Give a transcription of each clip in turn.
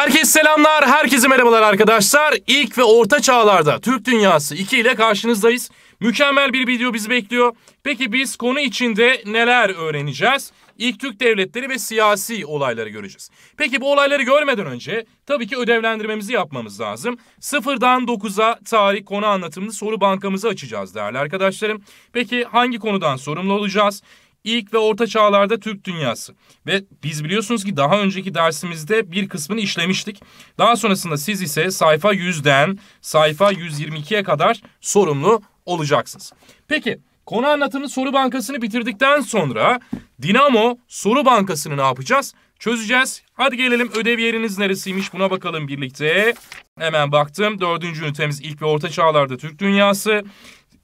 Herkes selamlar, herkese merhabalar arkadaşlar. İlk ve orta çağlarda Türk Dünyası 2 ile karşınızdayız. Mükemmel bir video bizi bekliyor. Peki biz konu içinde neler öğreneceğiz? İlk Türk devletleri ve siyasi olayları göreceğiz. Peki bu olayları görmeden önce tabii ki ödevlendirmemizi yapmamız lazım. Sıfırdan 9'a tarih konu anlatımını soru bankamızı açacağız değerli arkadaşlarım. Peki hangi konudan sorumlu olacağız? İlk ve orta çağlarda Türk dünyası. Ve biz biliyorsunuz ki daha önceki dersimizde bir kısmını işlemiştik. Daha sonrasında siz ise sayfa 100'den sayfa 122'ye kadar sorumlu olacaksınız. Peki konu anlatımı soru bankasını bitirdikten sonra Dinamo soru bankasını ne yapacağız? Çözeceğiz. Hadi gelelim ödev yeriniz neresiymiş buna bakalım birlikte. Hemen baktım. Dördüncü ünitemiz ilk ve orta çağlarda Türk dünyası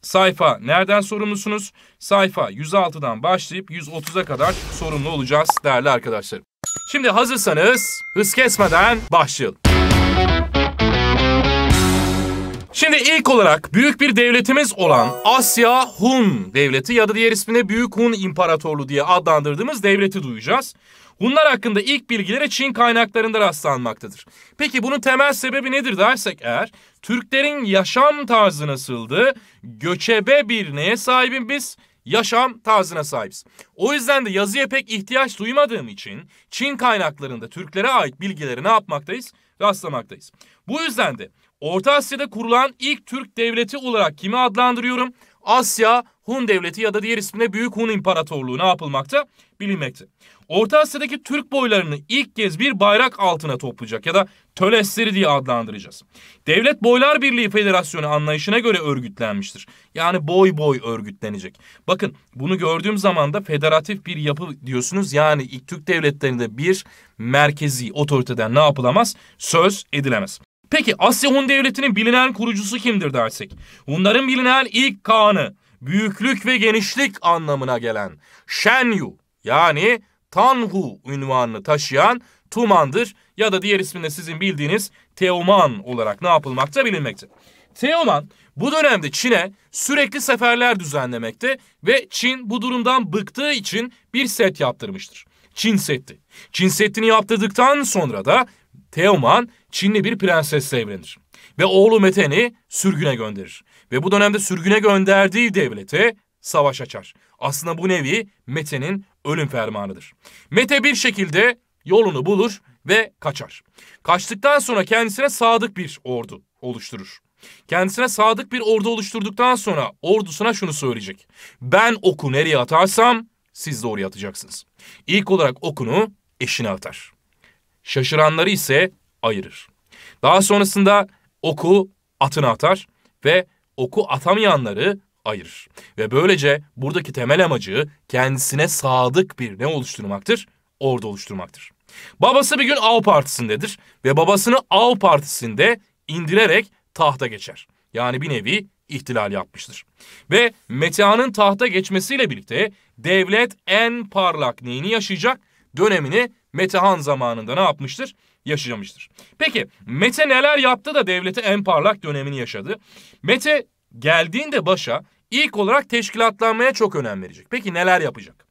sayfa nereden sorumlusunuz? Sayfa 106'dan başlayıp 130'a kadar sorumlu olacağız değerli arkadaşlar. Şimdi hazırsanız hız kesmeden başlayalım. Şimdi ilk olarak büyük bir devletimiz olan Asya Hun Devleti ya da diğer ismine Büyük Hun İmparatorluğu diye adlandırdığımız devleti duyacağız. Bunlar hakkında ilk bilgilere Çin kaynaklarında rastlanmaktadır. Peki bunun temel sebebi nedir dersek eğer, Türklerin yaşam tarzı nasıldı? Göçebe bir neye sahibim biz? yaşam tarzına sahibiz. O yüzden de yazıya pek ihtiyaç duymadığım için Çin kaynaklarında Türklere ait bilgileri ne yapmaktayız? Rastlamaktayız. Bu yüzden de Orta Asya'da kurulan ilk Türk devleti olarak kimi adlandırıyorum? Asya Hun Devleti ya da diğer isminde Büyük Hun İmparatorluğu ne yapılmakta? Bilinmekte. Orta Asya'daki Türk boylarını ilk kez bir bayrak altına toplayacak ya da tölesleri diye adlandıracağız. Devlet Boylar Birliği Federasyonu anlayışına göre örgütlenmiştir. Yani boy boy örgütlenecek. Bakın bunu gördüğüm zaman da federatif bir yapı diyorsunuz. Yani ilk Türk devletlerinde bir merkezi otoriteden ne yapılamaz? Söz edilemez. Peki Asya Hun Devleti'nin bilinen kurucusu kimdir dersek? Bunların bilinen ilk kağanı, büyüklük ve genişlik anlamına gelen Shenyu yani Tanhu ünvanını taşıyan Tuman'dır ya da diğer isminde sizin bildiğiniz Teoman olarak ne yapılmakta bilinmekte. Teoman bu dönemde Çin'e sürekli seferler düzenlemekte ve Çin bu durumdan bıktığı için bir set yaptırmıştır. Çin Seddi. Çin Seddi'ni yaptırdıktan sonra da Teoman Çinli bir prensesle evlenir. Ve oğlu Meten'i sürgüne gönderir. Ve bu dönemde sürgüne gönderdiği devlete savaş açar. Aslında bu nevi Mete'nin ölüm fermanıdır. Mete bir şekilde yolunu bulur ve kaçar. Kaçtıktan sonra kendisine sadık bir ordu oluşturur. Kendisine sadık bir ordu oluşturduktan sonra ordusuna şunu söyleyecek. Ben oku nereye atarsam siz de oraya atacaksınız. İlk olarak okunu eşine atar. Şaşıranları ise ayırır. Daha sonrasında oku atını atar ve oku atamayanları ayırır. Ve böylece buradaki temel amacı kendisine sadık bir ne oluşturmaktır? Ordu oluşturmaktır. Babası bir gün av partisindedir ve babasını av partisinde indirerek tahta geçer. Yani bir nevi ihtilal yapmıştır. Ve Metehan'ın tahta geçmesiyle birlikte devlet en parlak neyini yaşayacak? Dönemini Metehan zamanında ne yapmıştır? yaşamıştır. Peki Mete neler yaptı da devlete en parlak dönemini yaşadı? Mete geldiğinde başa ilk olarak teşkilatlanmaya çok önem verecek. Peki neler yapacak?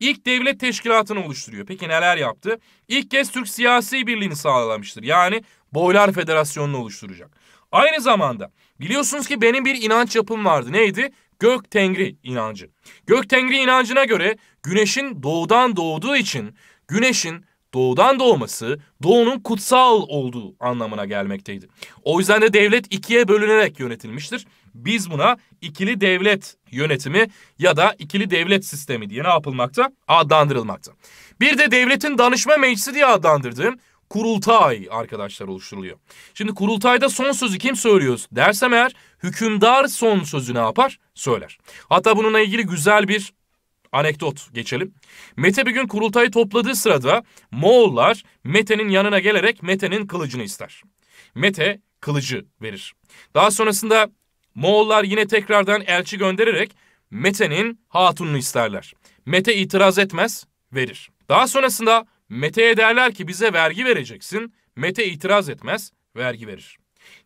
İlk devlet teşkilatını oluşturuyor. Peki neler yaptı? İlk kez Türk siyasi birliğini sağlamıştır. Yani Boylar Federasyonu'nu oluşturacak. Aynı zamanda biliyorsunuz ki benim bir inanç yapım vardı. Neydi? Gök Tengri inancı. Gök Tengri inancına göre güneşin doğudan doğduğu için güneşin doğudan doğması doğunun kutsal olduğu anlamına gelmekteydi. O yüzden de devlet ikiye bölünerek yönetilmiştir. Biz buna ikili devlet yönetimi ya da ikili devlet sistemi diye ne yapılmakta? Adlandırılmakta. Bir de devletin danışma meclisi diye adlandırdığım kurultay arkadaşlar oluşturuluyor. Şimdi kurultayda son sözü kim söylüyoruz dersem eğer hükümdar son sözü ne yapar? Söyler. Hatta bununla ilgili güzel bir anekdot geçelim. Mete bir gün kurultayı topladığı sırada Moğollar Mete'nin yanına gelerek Mete'nin kılıcını ister. Mete kılıcı verir. Daha sonrasında Moğollar yine tekrardan elçi göndererek Mete'nin hatununu isterler. Mete itiraz etmez, verir. Daha sonrasında Mete'ye derler ki bize vergi vereceksin. Mete itiraz etmez, vergi verir.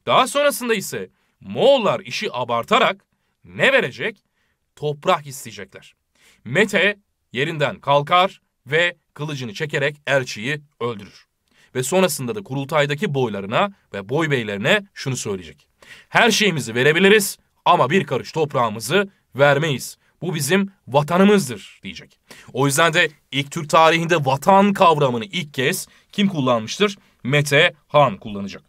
Daha sonrasında ise Moğollar işi abartarak ne verecek? Toprak isteyecekler. Mete yerinden kalkar ve kılıcını çekerek elçiyi öldürür. Ve sonrasında da kurultaydaki boylarına ve boy beylerine şunu söyleyecek. Her şeyimizi verebiliriz ama bir karış toprağımızı vermeyiz. Bu bizim vatanımızdır diyecek. O yüzden de ilk Türk tarihinde vatan kavramını ilk kez kim kullanmıştır? Mete Han kullanacak.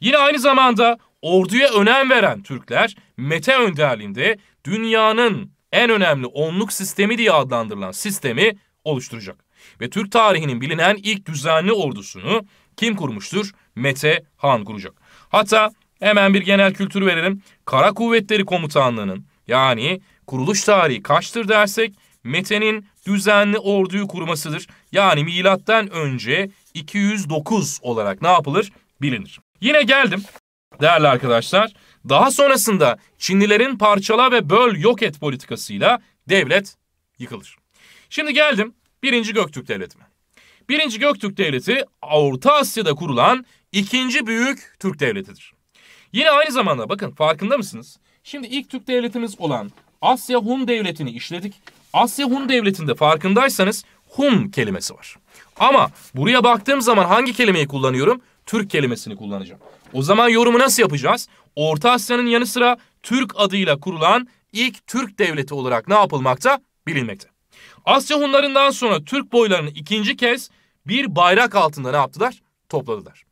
Yine aynı zamanda orduya önem veren Türkler Mete önderliğinde dünyanın en önemli onluk sistemi diye adlandırılan sistemi oluşturacak. Ve Türk tarihinin bilinen ilk düzenli ordusunu kim kurmuştur? Mete Han kuracak. Hatta hemen bir genel kültür verelim. Kara Kuvvetleri Komutanlığı'nın yani kuruluş tarihi kaçtır dersek Mete'nin düzenli orduyu kurmasıdır. Yani milattan önce 209 olarak ne yapılır? Bilinir. Yine geldim değerli arkadaşlar daha sonrasında Çinlilerin parçala ve böl yok et politikasıyla devlet yıkılır. Şimdi geldim 1. Göktürk Devleti'ne. 1. Göktürk Devleti Orta Asya'da kurulan ikinci büyük Türk Devleti'dir. Yine aynı zamanda bakın farkında mısınız? Şimdi ilk Türk Devletimiz olan Asya Hun Devleti'ni işledik. Asya Hun Devleti'nde farkındaysanız Hun kelimesi var. Ama buraya baktığım zaman hangi kelimeyi kullanıyorum? Türk kelimesini kullanacağım. O zaman yorumu nasıl yapacağız? Orta Asya'nın yanı sıra Türk adıyla kurulan ilk Türk devleti olarak ne yapılmakta? Bilinmekte. Asya Hunlarından sonra Türk boylarını ikinci kez bir bayrak altında ne yaptılar? Topladılar.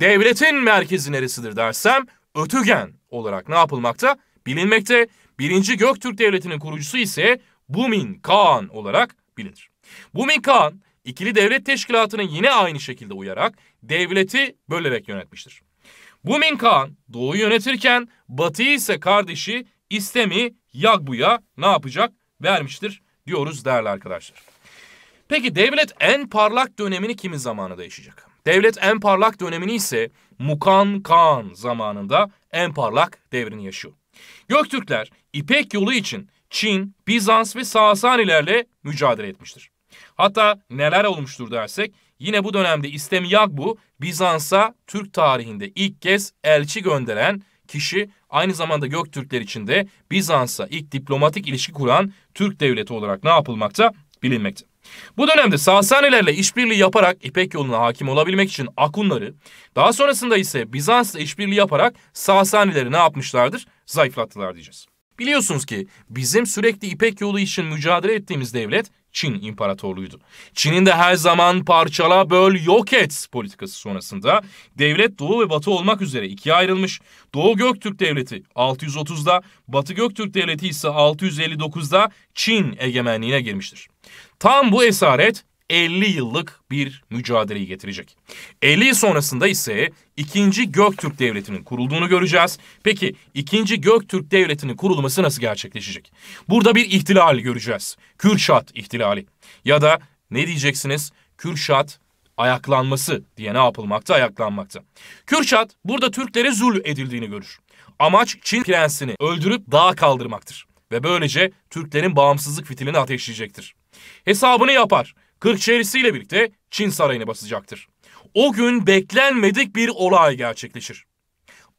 Devletin merkezi neresidir dersem Ötügen olarak ne yapılmakta? Bilinmekte. Birinci Göktürk Devleti'nin kurucusu ise Bumin Kağan olarak bilinir. Bumin Kağan ikili devlet teşkilatını yine aynı şekilde uyarak devleti bölerek yönetmiştir. Bumin Kağan doğu yönetirken batıyı ise kardeşi İstemi Yagbu'ya ne yapacak? Vermiştir diyoruz değerli arkadaşlar. Peki devlet en parlak dönemini kimi zamanında yaşayacak? Devlet en parlak dönemini ise Mukan Kağan zamanında en parlak devrini yaşıyor. Göktürkler İpek yolu için Çin, Bizans ve Sasanilerle mücadele etmiştir. Hatta neler olmuştur dersek Yine bu dönemde İstemiyagbu Bizans'a Türk tarihinde ilk kez elçi gönderen kişi aynı zamanda Göktürkler içinde Bizans'a ilk diplomatik ilişki kuran Türk devleti olarak ne yapılmakta bilinmekte. Bu dönemde Sasanilerle işbirliği yaparak İpek yoluna hakim olabilmek için Akunları, daha sonrasında ise Bizans'la işbirliği yaparak Sasanileri ne yapmışlardır? Zayıflattılar diyeceğiz. Biliyorsunuz ki bizim sürekli İpek yolu için mücadele ettiğimiz devlet Çin İmparatorluğu'ydu. Çin'in de her zaman parçala, böl, yok et politikası sonrasında devlet Doğu ve Batı olmak üzere ikiye ayrılmış. Doğu Göktürk Devleti 630'da, Batı Göktürk Devleti ise 659'da Çin egemenliğine girmiştir. Tam bu esaret 50 yıllık bir mücadeleyi getirecek. 50 yıl sonrasında ise 2. Göktürk Devleti'nin kurulduğunu göreceğiz. Peki 2. Göktürk Devleti'nin kurulması nasıl gerçekleşecek? Burada bir ihtilal göreceğiz. Kürşat ihtilali ya da ne diyeceksiniz? Kürşat ayaklanması diye ne yapılmakta ayaklanmakta. Kürşat burada Türklere zul edildiğini görür. Amaç Çin prensini öldürüp dağa kaldırmaktır ve böylece Türklerin bağımsızlık fitilini ateşleyecektir. Hesabını yapar Kırkşehirlisiyle birlikte Çin sarayını basacaktır. O gün beklenmedik bir olay gerçekleşir.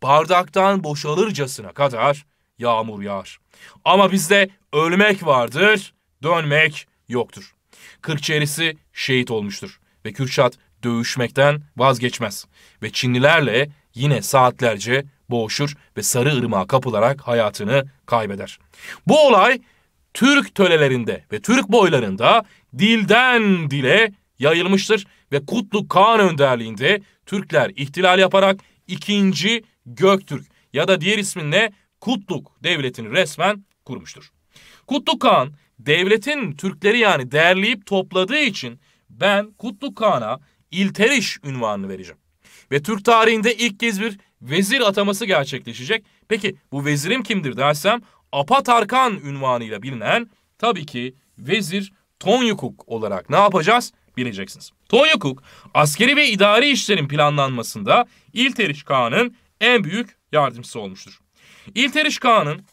Bardaktan boşalırcasına kadar yağmur yağar. Ama bizde ölmek vardır, dönmek yoktur. Kırkçeyrisi şehit olmuştur ve Kürşat dövüşmekten vazgeçmez ve Çinlilerle yine saatlerce boğuşur ve Sarı ırmağa kapılarak hayatını kaybeder. Bu olay Türk tölelerinde ve Türk boylarında dilden dile yayılmıştır ve Kutlu Kağan önderliğinde Türkler ihtilal yaparak ikinci Göktürk ya da diğer isminle Kutluk devletini resmen kurmuştur. Kutluk Kağan devletin Türkleri yani değerleyip topladığı için ben Kutluk Kağan'a İlteriş ünvanını vereceğim. Ve Türk tarihinde ilk kez bir vezir ataması gerçekleşecek. Peki bu vezirim kimdir dersem Apatarkan ünvanıyla bilinen tabii ki Vezir Tonyukuk olarak ne yapacağız bileceksiniz. Tonyukuk askeri ve idari işlerin planlanmasında İlteriş Kağan'ın en büyük yardımcısı olmuştur. İlteriş Kağan'ın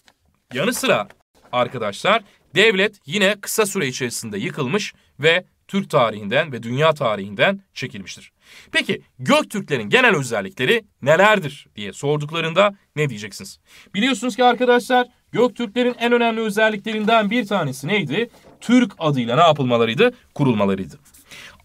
yanı sıra arkadaşlar devlet yine kısa süre içerisinde yıkılmış ve Türk tarihinden ve dünya tarihinden çekilmiştir. Peki Göktürklerin genel özellikleri nelerdir diye sorduklarında ne diyeceksiniz? Biliyorsunuz ki arkadaşlar Göktürklerin en önemli özelliklerinden bir tanesi neydi? Türk adıyla ne yapılmalarıydı? Kurulmalarıydı.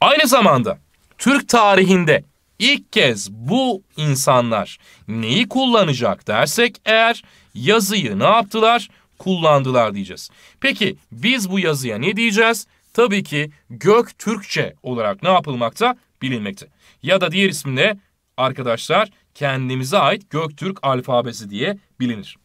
Aynı zamanda Türk tarihinde ilk kez bu insanlar neyi kullanacak dersek eğer yazıyı ne yaptılar? Kullandılar diyeceğiz. Peki biz bu yazıya ne diyeceğiz? Tabii ki Gök Türkçe olarak ne yapılmakta? Bilinmekte. Ya da diğer isminde arkadaşlar kendimize ait Göktürk alfabesi diye bilinir.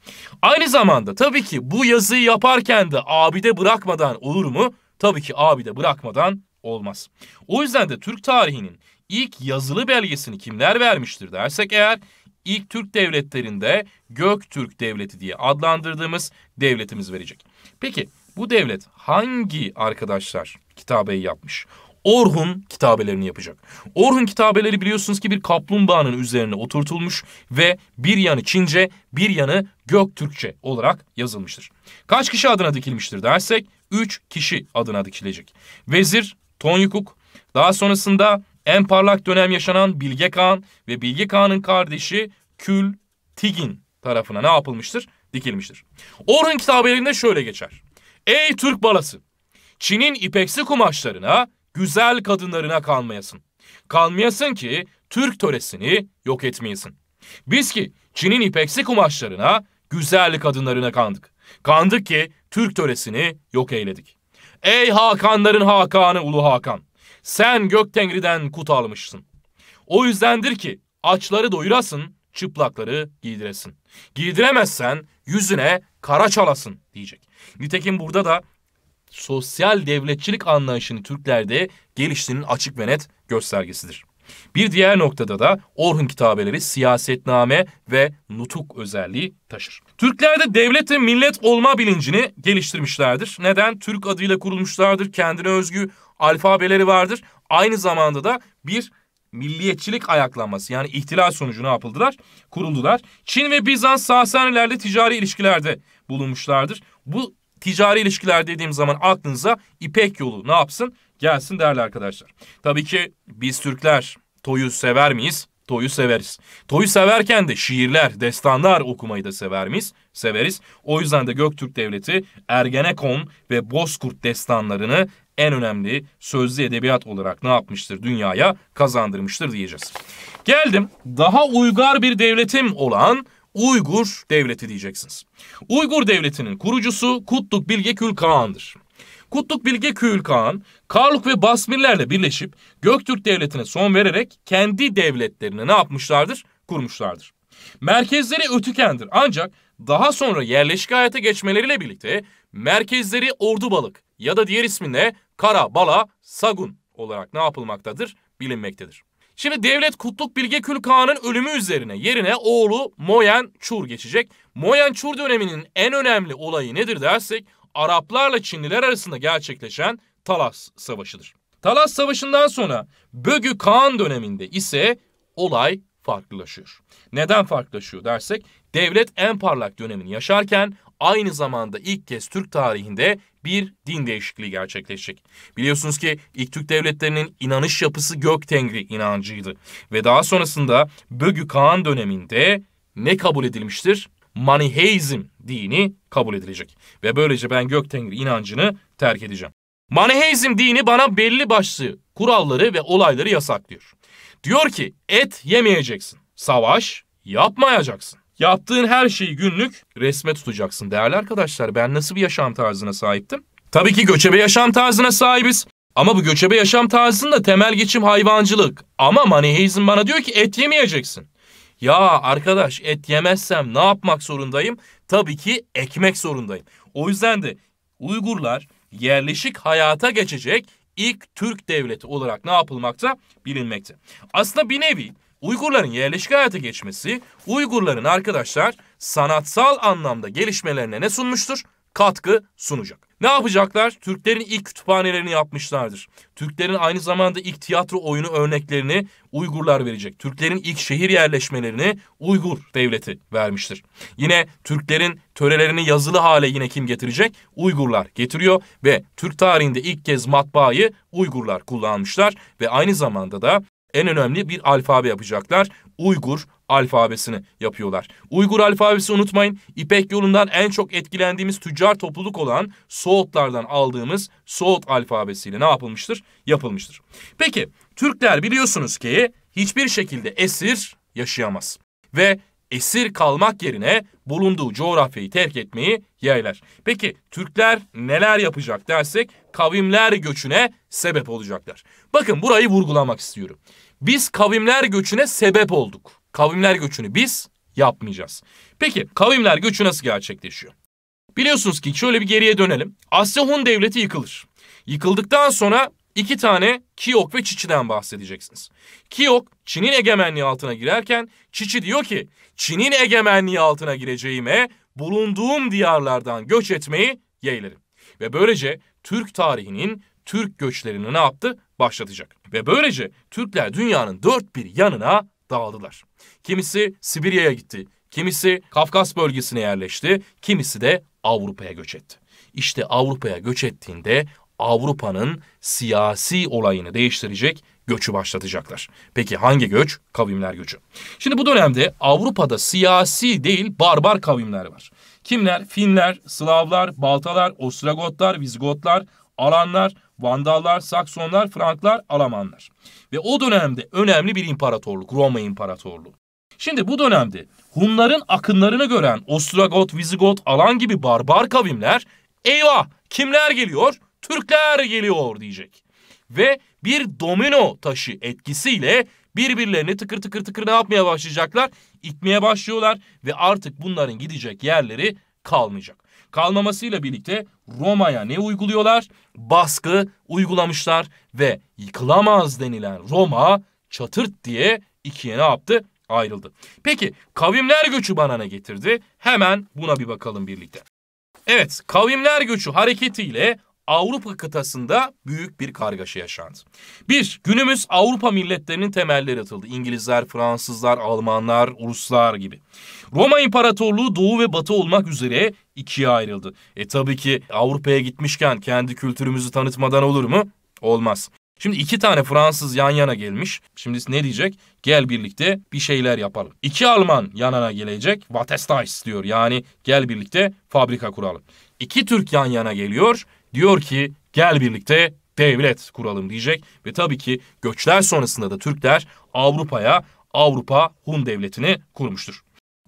Aynı zamanda tabii ki bu yazıyı yaparken de abide bırakmadan olur mu? Tabii ki abide bırakmadan olmaz. O yüzden de Türk tarihinin ilk yazılı belgesini kimler vermiştir dersek eğer ilk Türk devletlerinde Göktürk Devleti diye adlandırdığımız devletimiz verecek. Peki bu devlet hangi arkadaşlar kitabeyi yapmış? Orhun kitabelerini yapacak. Orhun kitabeleri biliyorsunuz ki bir kaplumbağanın üzerine oturtulmuş ve bir yanı Çince, bir yanı Göktürkçe olarak yazılmıştır. Kaç kişi adına dikilmiştir dersek 3 kişi adına dikilecek. Vezir Tonyukuk, daha sonrasında en parlak dönem yaşanan Bilge Kağan ve Bilge Kağan'ın kardeşi Kül Tigin tarafına ne yapılmıştır? Dikilmiştir. Orhun kitabelerinde şöyle geçer. Ey Türk balası! Çin'in ipeksi kumaşlarına güzel kadınlarına kalmayasın. Kalmayasın ki Türk töresini yok etmeyesin. Biz ki Çin'in ipeksi kumaşlarına, güzel kadınlarına kandık. Kandık ki Türk töresini yok eyledik. Ey Hakanların Hakanı Ulu Hakan! Sen gök tengriden kut almışsın. O yüzdendir ki açları doyurasın, çıplakları giydiresin. Giydiremezsen yüzüne kara çalasın diyecek. Nitekim burada da sosyal devletçilik anlayışını Türklerde geliştiğinin açık ve net göstergesidir. Bir diğer noktada da Orhun kitabeleri siyasetname ve nutuk özelliği taşır. Türklerde devlet ve millet olma bilincini geliştirmişlerdir. Neden? Türk adıyla kurulmuşlardır. Kendine özgü alfabeleri vardır. Aynı zamanda da bir milliyetçilik ayaklanması yani ihtilal sonucu ne yapıldılar? Kuruldular. Çin ve Bizans Sasanilerde ticari ilişkilerde bulunmuşlardır. Bu ticari ilişkiler dediğim zaman aklınıza İpek yolu ne yapsın? Gelsin değerli arkadaşlar. Tabii ki biz Türkler toyu sever miyiz? Toyu severiz. Toyu severken de şiirler, destanlar okumayı da sever miyiz? Severiz. O yüzden de Göktürk Devleti Ergenekon ve Bozkurt destanlarını en önemli sözlü edebiyat olarak ne yapmıştır dünyaya kazandırmıştır diyeceğiz. Geldim daha uygar bir devletim olan Uygur Devleti diyeceksiniz. Uygur Devleti'nin kurucusu Kutluk Bilge Kağan'dır. Kutluk Bilge Kağan, Karluk ve Basmirlerle birleşip Göktürk Devleti'ne son vererek kendi devletlerini ne yapmışlardır? Kurmuşlardır. Merkezleri Ötüken'dir ancak daha sonra yerleşik hayata geçmeleriyle birlikte merkezleri Ordubalık ya da diğer isminle Kara, Bala, Sagun olarak ne yapılmaktadır? Bilinmektedir. Şimdi devlet Kutluk Bilge Külkağan'ın ölümü üzerine yerine oğlu Moyen Çur geçecek. Moyen Çur döneminin en önemli olayı nedir dersek Araplarla Çinliler arasında gerçekleşen Talas Savaşı'dır. Talas Savaşı'ndan sonra Bögü Kağan döneminde ise olay farklılaşıyor. Neden farklılaşıyor dersek devlet en parlak dönemini yaşarken aynı zamanda ilk kez Türk tarihinde bir din değişikliği gerçekleşecek. Biliyorsunuz ki ilk Türk devletlerinin inanış yapısı Göktengri inancıydı. Ve daha sonrasında Bögü Kağan döneminde ne kabul edilmiştir? Maniheizm dini kabul edilecek. Ve böylece ben Göktengri inancını terk edeceğim. Maniheizm dini bana belli başlı kuralları ve olayları yasaklıyor. Diyor ki et yemeyeceksin, savaş yapmayacaksın. Yaptığın her şeyi günlük resme tutacaksın. Değerli arkadaşlar ben nasıl bir yaşam tarzına sahiptim? Tabii ki göçebe yaşam tarzına sahibiz. Ama bu göçebe yaşam tarzında temel geçim hayvancılık. Ama Manihizm bana diyor ki et yemeyeceksin. Ya arkadaş et yemezsem ne yapmak zorundayım? Tabii ki ekmek zorundayım. O yüzden de Uygurlar yerleşik hayata geçecek ilk Türk devleti olarak ne yapılmakta bilinmekte. Aslında bir nevi Uygurların yerleşik hayata geçmesi, Uygurların arkadaşlar sanatsal anlamda gelişmelerine ne sunmuştur? Katkı sunacak. Ne yapacaklar? Türklerin ilk kütüphanelerini yapmışlardır. Türklerin aynı zamanda ilk tiyatro oyunu örneklerini Uygurlar verecek. Türklerin ilk şehir yerleşmelerini Uygur devleti vermiştir. Yine Türklerin törelerini yazılı hale yine kim getirecek? Uygurlar getiriyor ve Türk tarihinde ilk kez matbaayı Uygurlar kullanmışlar ve aynı zamanda da en önemli bir alfabe yapacaklar. Uygur alfabesini yapıyorlar. Uygur alfabesi unutmayın İpek yolundan en çok etkilendiğimiz tüccar topluluk olan Soğutlardan aldığımız Soğut alfabesiyle ne yapılmıştır? Yapılmıştır. Peki Türkler biliyorsunuz ki hiçbir şekilde esir yaşayamaz. Ve esir kalmak yerine bulunduğu coğrafyayı terk etmeyi yaylar. Peki Türkler neler yapacak dersek kavimler göçüne sebep olacaklar. Bakın burayı vurgulamak istiyorum. Biz kavimler göçüne sebep olduk. Kavimler göçünü biz yapmayacağız. Peki kavimler göçü nasıl gerçekleşiyor? Biliyorsunuz ki şöyle bir geriye dönelim. Asya Hun devleti yıkılır. Yıkıldıktan sonra iki tane Kiyok ve Çiçi'den bahsedeceksiniz. Kiyok Çin'in egemenliği altına girerken Çiçi diyor ki Çin'in egemenliği altına gireceğime bulunduğum diyarlardan göç etmeyi yeğlerim. Ve böylece Türk tarihinin Türk göçlerini ne yaptı? Başlatacak. Ve böylece Türkler dünyanın dört bir yanına dağıldılar. Kimisi Sibirya'ya gitti, kimisi Kafkas bölgesine yerleşti, kimisi de Avrupa'ya göç etti. İşte Avrupa'ya göç ettiğinde Avrupa'nın siyasi olayını değiştirecek göçü başlatacaklar. Peki hangi göç? Kavimler göçü. Şimdi bu dönemde Avrupa'da siyasi değil barbar kavimler var. Kimler? Finler, Slavlar, Baltalar, Ostrogotlar, Vizgotlar, Alanlar, Vandallar, Saksonlar, Franklar, Alamanlar. Ve o dönemde önemli bir imparatorluk Roma İmparatorluğu. Şimdi bu dönemde Hunların akınlarını gören Ostrogot, Vizigot, Alan gibi barbar kavimler eyvah kimler geliyor? Türkler geliyor diyecek. Ve bir domino taşı etkisiyle birbirlerini tıkır tıkır tıkır ne yapmaya başlayacaklar? İkmeye başlıyorlar ve artık bunların gidecek yerleri kalmayacak. Kalmamasıyla birlikte Roma'ya ne uyguluyorlar? Baskı uygulamışlar ve yıkılamaz denilen Roma çatırt diye ikiye ne yaptı? Ayrıldı. Peki kavimler göçü bana ne getirdi? Hemen buna bir bakalım birlikte. Evet kavimler göçü hareketiyle Avrupa kıtasında büyük bir kargaşa yaşandı. Bir, günümüz Avrupa milletlerinin temelleri atıldı. İngilizler, Fransızlar, Almanlar, Ruslar gibi. Roma İmparatorluğu doğu ve batı olmak üzere ikiye ayrıldı. E tabii ki Avrupa'ya gitmişken kendi kültürümüzü tanıtmadan olur mu? Olmaz. Şimdi iki tane Fransız yan yana gelmiş. Şimdi ne diyecek? Gel birlikte bir şeyler yapalım. İki Alman yan yana gelecek. What is diyor. Yani gel birlikte fabrika kuralım. İki Türk yan yana geliyor diyor ki gel birlikte devlet kuralım diyecek ve tabii ki göçler sonrasında da Türkler Avrupa'ya Avrupa Hun Devleti'ni kurmuştur.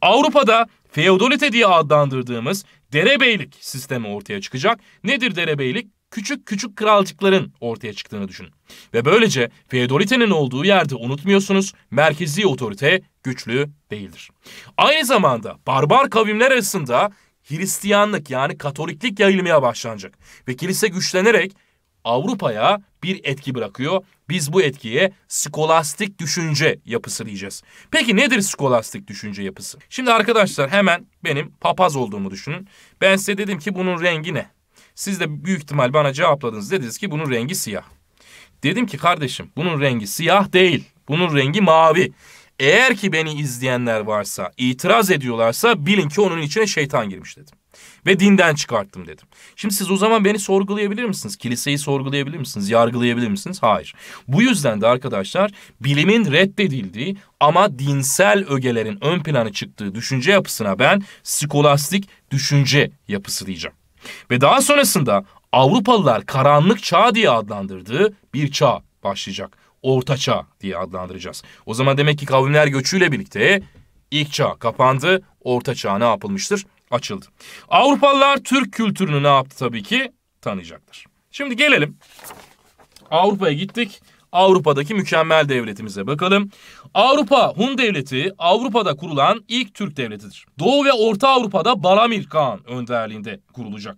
Avrupa'da feodalite diye adlandırdığımız derebeylik sistemi ortaya çıkacak. Nedir derebeylik? Küçük küçük kralcıkların ortaya çıktığını düşünün. Ve böylece feodalitenin olduğu yerde unutmuyorsunuz merkezi otorite güçlü değildir. Aynı zamanda barbar kavimler arasında Hristiyanlık yani Katoliklik yayılmaya başlanacak. Ve kilise güçlenerek Avrupa'ya bir etki bırakıyor. Biz bu etkiye skolastik düşünce yapısı diyeceğiz. Peki nedir skolastik düşünce yapısı? Şimdi arkadaşlar hemen benim papaz olduğumu düşünün. Ben size dedim ki bunun rengi ne? Siz de büyük ihtimal bana cevapladınız. Dediniz ki bunun rengi siyah. Dedim ki kardeşim bunun rengi siyah değil. Bunun rengi mavi. Eğer ki beni izleyenler varsa, itiraz ediyorlarsa bilin ki onun içine şeytan girmiş dedim. Ve dinden çıkarttım dedim. Şimdi siz o zaman beni sorgulayabilir misiniz? Kiliseyi sorgulayabilir misiniz? Yargılayabilir misiniz? Hayır. Bu yüzden de arkadaşlar bilimin reddedildiği ama dinsel ögelerin ön planı çıktığı düşünce yapısına ben skolastik düşünce yapısı diyeceğim. Ve daha sonrasında Avrupalılar karanlık çağ diye adlandırdığı bir çağ başlayacak. Orta diye adlandıracağız. O zaman demek ki kavimler göçüyle birlikte ilk çağ kapandı, Ortaçağ ne yapılmıştır? Açıldı. Avrupalılar Türk kültürünü ne yaptı tabii ki? Tanıyacaktır. Şimdi gelelim. Avrupa'ya gittik. Avrupa'daki mükemmel devletimize bakalım. Avrupa Hun Devleti Avrupa'da kurulan ilk Türk devletidir. Doğu ve Orta Avrupa'da Balamir Kağan önderliğinde kurulacak.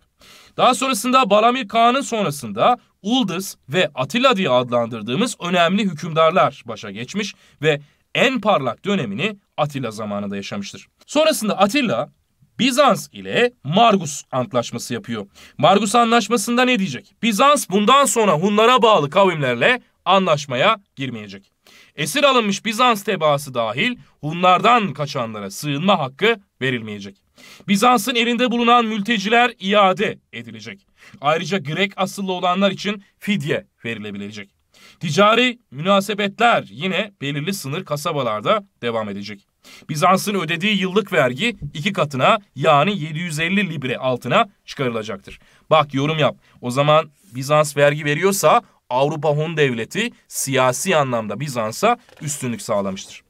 Daha sonrasında Balamir Kağan'ın sonrasında Uldız ve Atilla diye adlandırdığımız önemli hükümdarlar başa geçmiş ve en parlak dönemini Atilla zamanında yaşamıştır. Sonrasında Atilla Bizans ile Margus Antlaşması yapıyor. Margus Antlaşması'nda ne diyecek? Bizans bundan sonra Hunlara bağlı kavimlerle anlaşmaya girmeyecek. Esir alınmış Bizans tebaası dahil Hunlardan kaçanlara sığınma hakkı verilmeyecek. Bizans'ın elinde bulunan mülteciler iade edilecek. Ayrıca Grek asıllı olanlar için fidye verilebilecek. Ticari münasebetler yine belirli sınır kasabalarda devam edecek. Bizans'ın ödediği yıllık vergi iki katına yani 750 libre altına çıkarılacaktır. Bak yorum yap. O zaman Bizans vergi veriyorsa Avrupa Hun Devleti siyasi anlamda Bizans'a üstünlük sağlamıştır.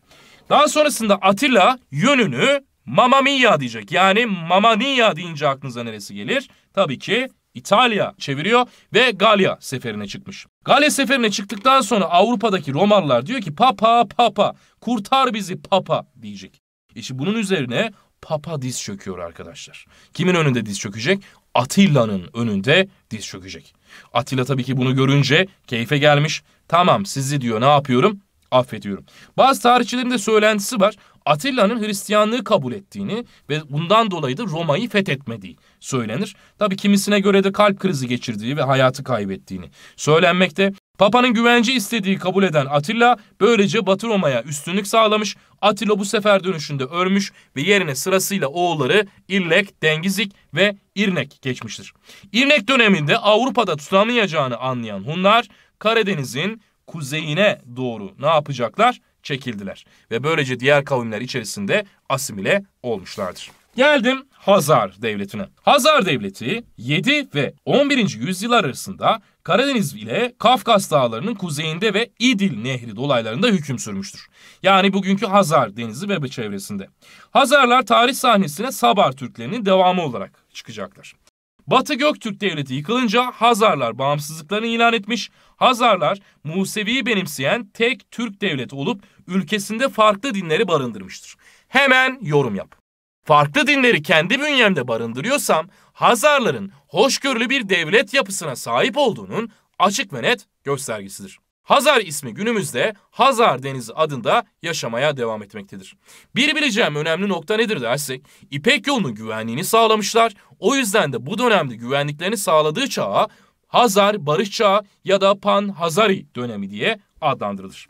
Daha sonrasında Atilla yönünü Mamma mia diyecek. Yani mamma mia deyince aklınıza neresi gelir? Tabii ki İtalya çeviriyor ve Galya seferine çıkmış. Galya seferine çıktıktan sonra Avrupa'daki Romalılar diyor ki papa papa kurtar bizi papa diyecek. İşte bunun üzerine papa diz çöküyor arkadaşlar. Kimin önünde diz çökecek? Atilla'nın önünde diz çökecek. Atilla tabii ki bunu görünce keyfe gelmiş. Tamam sizi diyor ne yapıyorum? affediyorum. Bazı tarihçilerin de söylentisi var. Atilla'nın Hristiyanlığı kabul ettiğini ve bundan dolayı da Roma'yı fethetmediği söylenir. Tabi kimisine göre de kalp krizi geçirdiği ve hayatı kaybettiğini söylenmekte. Papa'nın güvence istediği kabul eden Atilla böylece Batı Roma'ya üstünlük sağlamış. Atilla bu sefer dönüşünde ölmüş ve yerine sırasıyla oğulları İllek, Dengizik ve İrnek geçmiştir. İrnek döneminde Avrupa'da tutunamayacağını anlayan Hunlar Karadeniz'in kuzeyine doğru ne yapacaklar? Çekildiler. Ve böylece diğer kavimler içerisinde asimile olmuşlardır. Geldim Hazar Devleti'ne. Hazar Devleti 7 ve 11. yüzyıllar arasında Karadeniz ile Kafkas Dağları'nın kuzeyinde ve İdil Nehri dolaylarında hüküm sürmüştür. Yani bugünkü Hazar Denizi ve bu çevresinde. Hazarlar tarih sahnesine Sabar Türklerinin devamı olarak çıkacaklar. Batı Göktürk Devleti yıkılınca Hazarlar bağımsızlıklarını ilan etmiş. Hazarlar Musevi'yi benimseyen tek Türk devleti olup ülkesinde farklı dinleri barındırmıştır. Hemen yorum yap. Farklı dinleri kendi bünyemde barındırıyorsam Hazarların hoşgörülü bir devlet yapısına sahip olduğunun açık ve net göstergesidir. Hazar ismi günümüzde Hazar Denizi adında yaşamaya devam etmektedir. Bir bileceğim önemli nokta nedir dersek, İpek yolunun güvenliğini sağlamışlar. O yüzden de bu dönemde güvenliklerini sağladığı çağa Hazar Barış Çağı ya da Pan-Hazari dönemi diye adlandırılır.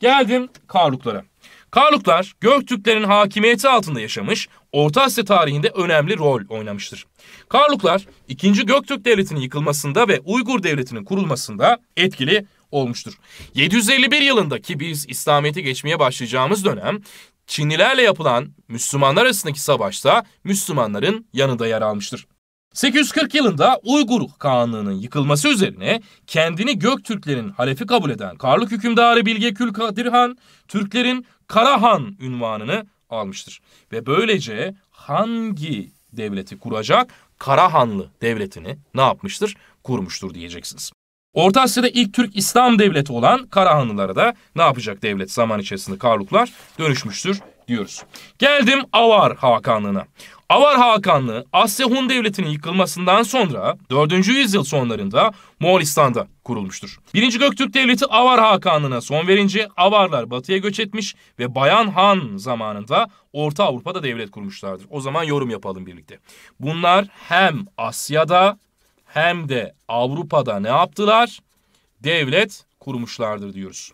Geldim Karluklara. Karluklar Göktürklerin hakimiyeti altında yaşamış, Orta Asya tarihinde önemli rol oynamıştır. Karluklar 2. Göktürk Devleti'nin yıkılmasında ve Uygur Devleti'nin kurulmasında etkili olmuştur. 751 yılında ki biz İslamiyet'i geçmeye başlayacağımız dönem Çinlilerle yapılan Müslümanlar arasındaki savaşta Müslümanların yanında yer almıştır. 840 yılında Uygur Kağanlığı'nın yıkılması üzerine kendini Göktürklerin halefi kabul eden Karlık hükümdarı Bilge Külkadir Han, Türklerin Karahan ünvanını almıştır. Ve böylece hangi devleti kuracak? Karahanlı devletini ne yapmıştır? Kurmuştur diyeceksiniz. Orta Asya'da ilk Türk İslam devleti olan Karahanlılara da ne yapacak devlet zaman içerisinde Karluklar dönüşmüştür diyoruz. Geldim Avar Hakanlığı'na. Avar Hakanlığı Asya Hun Devleti'nin yıkılmasından sonra 4. yüzyıl sonlarında Moğolistan'da kurulmuştur. 1. Göktürk Devleti Avar Hakanlığı'na son verince Avarlar batıya göç etmiş ve Bayan Han zamanında Orta Avrupa'da devlet kurmuşlardır. O zaman yorum yapalım birlikte. Bunlar hem Asya'da hem de Avrupa'da ne yaptılar? Devlet kurmuşlardır diyoruz.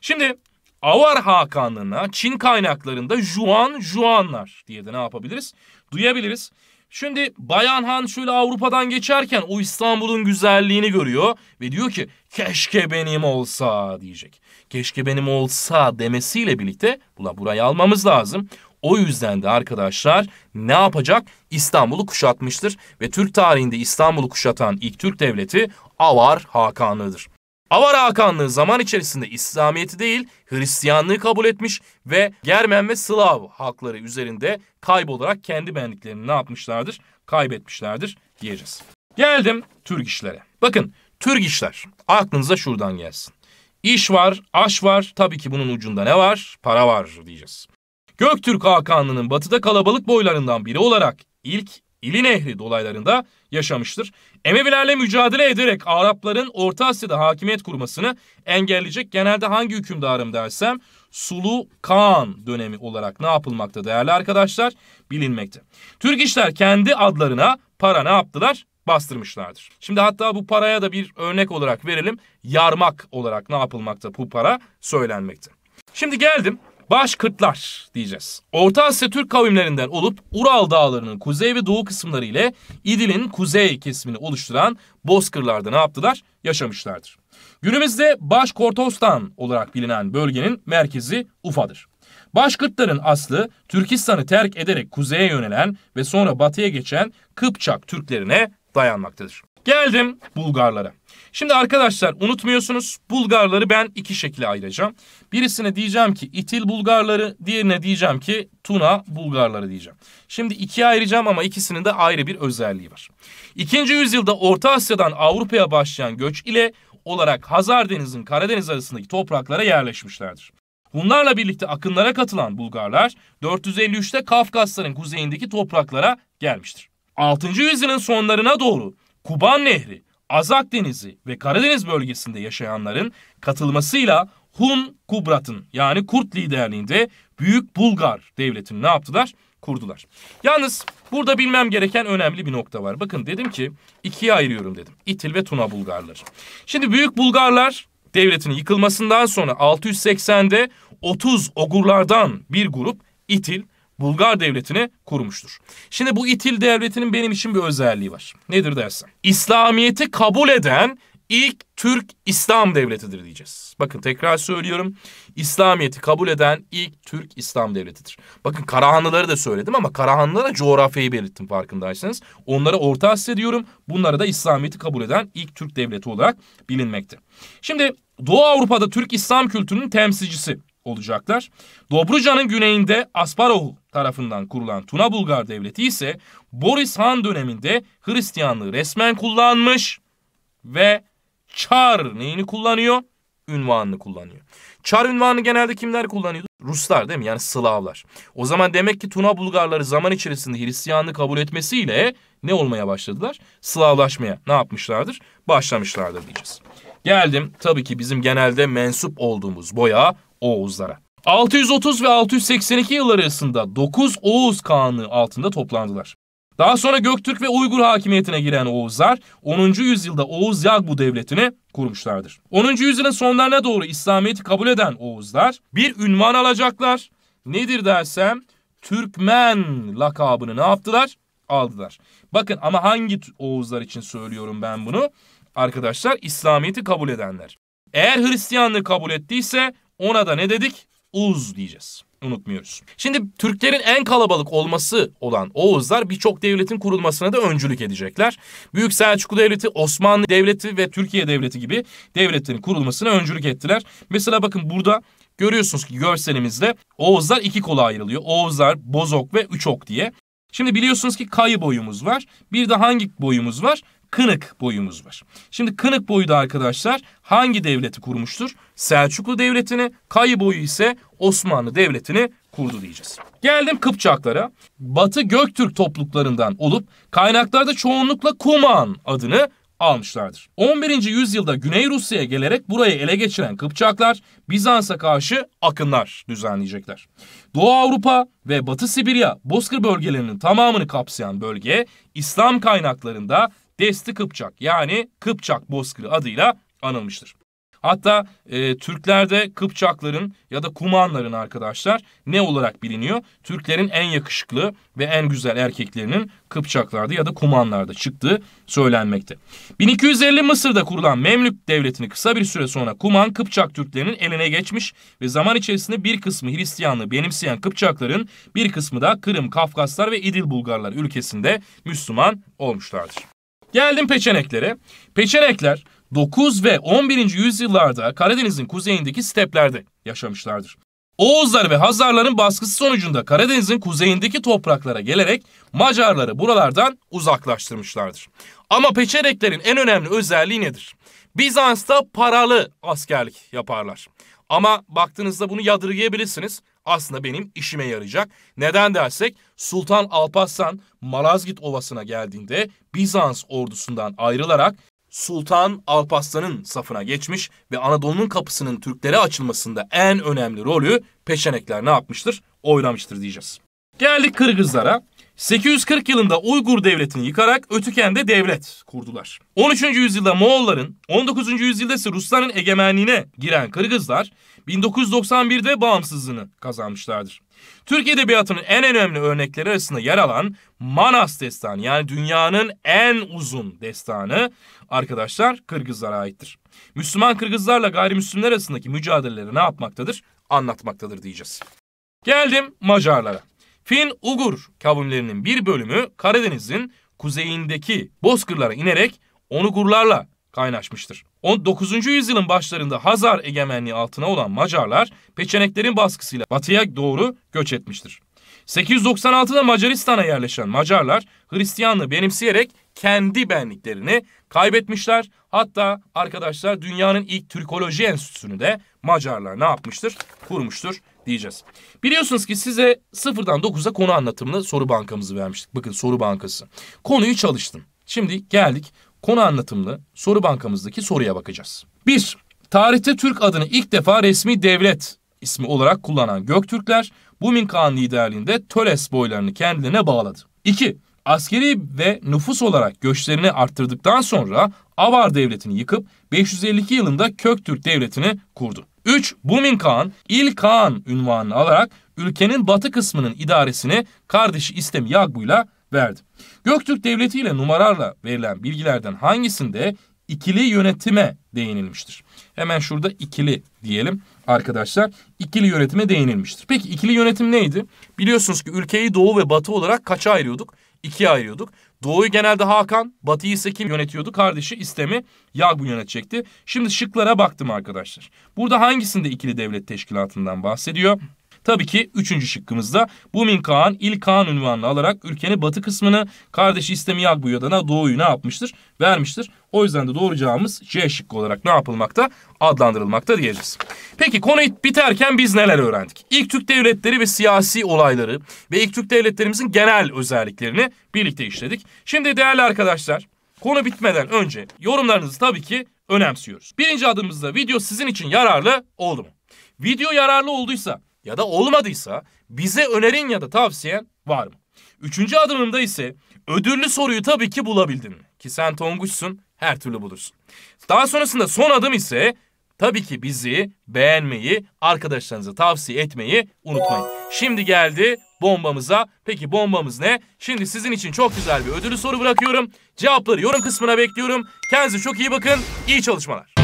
Şimdi Avar Hakanlığına Çin kaynaklarında Juan Juanlar diye de ne yapabiliriz? Duyabiliriz. Şimdi Bayan Han şöyle Avrupa'dan geçerken o İstanbul'un güzelliğini görüyor ve diyor ki keşke benim olsa diyecek. Keşke benim olsa demesiyle birlikte buna burayı almamız lazım. O yüzden de arkadaşlar ne yapacak? İstanbul'u kuşatmıştır ve Türk tarihinde İstanbul'u kuşatan ilk Türk devleti Avar Hakanlığı'dır. Avar Hakanlığı zaman içerisinde İslamiyet'i değil Hristiyanlığı kabul etmiş ve Germen ve Slav halkları üzerinde kaybolarak kendi benliklerini ne yapmışlardır? Kaybetmişlerdir diyeceğiz. Geldim Türk işlere. Bakın Türk işler aklınıza şuradan gelsin. İş var, aş var. Tabii ki bunun ucunda ne var? Para var diyeceğiz. Göktürk Hakanlı'nın batıda kalabalık boylarından biri olarak ilk İli Nehri dolaylarında yaşamıştır. Emevilerle mücadele ederek Arapların Orta Asya'da hakimiyet kurmasını engelleyecek genelde hangi hükümdarım dersem Sulu Kaan dönemi olarak ne yapılmakta değerli arkadaşlar bilinmekte. Türk işler kendi adlarına para ne yaptılar? bastırmışlardır. Şimdi hatta bu paraya da bir örnek olarak verelim. Yarmak olarak ne yapılmakta bu para söylenmekte. Şimdi geldim Başkırtlar diyeceğiz. Orta Asya Türk kavimlerinden olup Ural Dağları'nın kuzey ve doğu kısımları ile İdil'in kuzey kesimini oluşturan Bozkırlar'da ne yaptılar? Yaşamışlardır. Günümüzde Başkortostan olarak bilinen bölgenin merkezi Ufa'dır. Başkırtların aslı Türkistan'ı terk ederek kuzeye yönelen ve sonra batıya geçen Kıpçak Türklerine dayanmaktadır. Geldim Bulgarlara. Şimdi arkadaşlar unutmuyorsunuz Bulgarları ben iki şekilde ayıracağım. Birisine diyeceğim ki İtil Bulgarları, diğerine diyeceğim ki Tuna Bulgarları diyeceğim. Şimdi ikiye ayıracağım ama ikisinin de ayrı bir özelliği var. İkinci yüzyılda Orta Asya'dan Avrupa'ya başlayan göç ile olarak Hazar Denizi'nin Karadeniz arasındaki topraklara yerleşmişlerdir. Bunlarla birlikte akınlara katılan Bulgarlar 453'te Kafkasların kuzeyindeki topraklara gelmiştir. 6. yüzyılın sonlarına doğru Kuban Nehri, Azak Denizi ve Karadeniz bölgesinde yaşayanların katılmasıyla Hun Kubrat'ın yani Kurt liderliğinde Büyük Bulgar devletini ne yaptılar? Kurdular. Yalnız burada bilmem gereken önemli bir nokta var. Bakın dedim ki ikiye ayırıyorum dedim. İtil ve Tuna Bulgarlar. Şimdi Büyük Bulgarlar devletinin yıkılmasından sonra 680'de 30 ogurlardan bir grup İtil Bulgar devletini kurmuştur. Şimdi bu İtil devletinin benim için bir özelliği var. Nedir dersen? İslamiyet'i kabul eden ilk Türk İslam devletidir diyeceğiz. Bakın tekrar söylüyorum. İslamiyet'i kabul eden ilk Türk İslam devletidir. Bakın Karahanlıları da söyledim ama Karahanlılara coğrafyayı belirttim farkındaysanız. Onlara Orta Asya diyorum. Bunlara da İslamiyet'i kabul eden ilk Türk devleti olarak bilinmekte. Şimdi Doğu Avrupa'da Türk İslam kültürünün temsilcisi olacaklar. Dobruca'nın güneyinde Asparuhu tarafından kurulan Tuna Bulgar Devleti ise Boris Han döneminde Hristiyanlığı resmen kullanmış ve Çar neyini kullanıyor? Ünvanını kullanıyor. Çar ünvanı genelde kimler kullanıyordu? Ruslar değil mi? Yani Slavlar. O zaman demek ki Tuna Bulgarları zaman içerisinde Hristiyanlığı kabul etmesiyle ne olmaya başladılar? Slavlaşmaya ne yapmışlardır? Başlamışlardır diyeceğiz. Geldim tabii ki bizim genelde mensup olduğumuz boya Oğuzlara. 630 ve 682 yılları arasında 9 Oğuz Kağanlığı altında toplandılar. Daha sonra Göktürk ve Uygur hakimiyetine giren Oğuzlar 10. yüzyılda Oğuz Yagbu devletini kurmuşlardır. 10. yüzyılın sonlarına doğru İslamiyet'i kabul eden Oğuzlar bir ünvan alacaklar. Nedir dersem Türkmen lakabını ne yaptılar? Aldılar. Bakın ama hangi Oğuzlar için söylüyorum ben bunu? Arkadaşlar İslamiyet'i kabul edenler. Eğer Hristiyanlığı kabul ettiyse ona da ne dedik? Uz diyeceğiz. Unutmuyoruz. Şimdi Türklerin en kalabalık olması olan Oğuzlar birçok devletin kurulmasına da öncülük edecekler. Büyük Selçuklu Devleti, Osmanlı Devleti ve Türkiye Devleti gibi devletlerin kurulmasına öncülük ettiler. Mesela bakın burada görüyorsunuz ki görselimizde Oğuzlar iki kola ayrılıyor. Oğuzlar, Bozok ve Üçok diye. Şimdi biliyorsunuz ki Kayı boyumuz var. Bir de hangi boyumuz var? Kınık boyumuz var. Şimdi Kınık boyu da arkadaşlar hangi devleti kurmuştur? Selçuklu devletini, Kayı boyu ise Osmanlı devletini kurdu diyeceğiz. Geldim Kıpçaklara. Batı Göktürk topluluklarından olup kaynaklarda çoğunlukla Kuman adını almışlardır. 11. yüzyılda Güney Rusya'ya gelerek burayı ele geçiren Kıpçaklar Bizans'a karşı akınlar düzenleyecekler. Doğu Avrupa ve Batı Sibirya Bozkır bölgelerinin tamamını kapsayan bölge İslam kaynaklarında Desti Kıpçak yani Kıpçak Bozkırı adıyla anılmıştır. Hatta e, Türklerde Kıpçakların ya da Kumanların arkadaşlar ne olarak biliniyor? Türklerin en yakışıklı ve en güzel erkeklerinin Kıpçaklarda ya da Kumanlarda çıktığı söylenmekte. 1250 Mısır'da kurulan Memlük Devleti'ni kısa bir süre sonra Kuman Kıpçak Türklerinin eline geçmiş ve zaman içerisinde bir kısmı Hristiyanlığı benimseyen Kıpçakların bir kısmı da Kırım, Kafkaslar ve İdil Bulgarlar ülkesinde Müslüman olmuşlardır. Geldim peçeneklere. Peçenekler 9 ve 11. yüzyıllarda Karadeniz'in kuzeyindeki steplerde yaşamışlardır. Oğuzlar ve Hazarların baskısı sonucunda Karadeniz'in kuzeyindeki topraklara gelerek Macarları buralardan uzaklaştırmışlardır. Ama peçeneklerin en önemli özelliği nedir? Bizans'ta paralı askerlik yaparlar. Ama baktığınızda bunu yadırgayabilirsiniz aslında benim işime yarayacak. Neden dersek Sultan Alparslan Malazgirt Ovası'na geldiğinde Bizans ordusundan ayrılarak Sultan Alparslan'ın safına geçmiş ve Anadolu'nun kapısının Türklere açılmasında en önemli rolü peşenekler ne yapmıştır? Oynamıştır diyeceğiz. Geldik Kırgızlara. 840 yılında Uygur devletini yıkarak Ötüken'de devlet kurdular. 13. yüzyılda Moğolların, 19. yüzyılda ise Rusların egemenliğine giren Kırgızlar 1991'de bağımsızlığını kazanmışlardır. Türk Edebiyatı'nın en önemli örnekleri arasında yer alan Manas Destanı yani dünyanın en uzun destanı arkadaşlar Kırgızlara aittir. Müslüman Kırgızlarla gayrimüslimler arasındaki mücadeleleri ne yapmaktadır? Anlatmaktadır diyeceğiz. Geldim Macarlara. Fin-Ugur kavimlerinin bir bölümü Karadeniz'in kuzeyindeki bozkırlara inerek Onugurlarla kaynaşmıştır. 19. yüzyılın başlarında Hazar egemenliği altına olan Macarlar Peçeneklerin baskısıyla batıya doğru göç etmiştir. 896'da Macaristan'a yerleşen Macarlar Hristiyanlığı benimseyerek kendi benliklerini kaybetmişler. Hatta arkadaşlar dünyanın ilk Türkoloji Enstitüsü'nü de Macarlar ne yapmıştır? Kurmuştur diyeceğiz. Biliyorsunuz ki size sıfırdan dokuz'a konu anlatımını soru bankamızı vermiştik. Bakın soru bankası. Konuyu çalıştım. Şimdi geldik konu anlatımlı soru bankamızdaki soruya bakacağız. 1. Tarihte Türk adını ilk defa resmi devlet ismi olarak kullanan Göktürkler bu minkan liderliğinde Töles boylarını kendilerine bağladı. 2. Askeri ve nüfus olarak göçlerini arttırdıktan sonra Avar devletini yıkıp 552 yılında Köktürk devletini kurdu. 3. Bumin Kağan, İl Kağan ünvanını alarak ülkenin batı kısmının idaresini kardeşi İstemi ile verdi. Göktürk Devleti ile numaralarla verilen bilgilerden hangisinde ikili yönetime değinilmiştir? Hemen şurada ikili diyelim arkadaşlar. İkili yönetime değinilmiştir. Peki ikili yönetim neydi? Biliyorsunuz ki ülkeyi doğu ve batı olarak kaça ayırıyorduk? ikiye ayırıyorduk. Doğu'yu genelde Hakan, Batı'yı ise kim yönetiyordu? Kardeşi İstem'i Yagbun yönetecekti. Şimdi şıklara baktım arkadaşlar. Burada hangisinde ikili devlet teşkilatından bahsediyor? Tabii ki üçüncü şıkkımızda Bumin Kağan ilk Kağan ünvanını alarak ülkenin batı kısmını kardeşi İstemiyak Buyada'na doğuyu ne yapmıştır? Vermiştir. O yüzden de doğru cevabımız C şıkkı olarak ne yapılmakta? Adlandırılmakta diyeceğiz. Peki konu biterken biz neler öğrendik? İlk Türk devletleri ve siyasi olayları ve ilk Türk devletlerimizin genel özelliklerini birlikte işledik. Şimdi değerli arkadaşlar konu bitmeden önce yorumlarınızı tabii ki önemsiyoruz. Birinci adımızda video sizin için yararlı oldu mu? Video yararlı olduysa ya da olmadıysa bize önerin ya da tavsiyen var mı? Üçüncü adımında ise ödüllü soruyu tabii ki bulabildin mi? Ki sen tonguçsun her türlü bulursun. Daha sonrasında son adım ise tabii ki bizi beğenmeyi, arkadaşlarınıza tavsiye etmeyi unutmayın. Şimdi geldi bombamıza. Peki bombamız ne? Şimdi sizin için çok güzel bir ödüllü soru bırakıyorum. Cevapları yorum kısmına bekliyorum. Kendinize çok iyi bakın. İyi çalışmalar.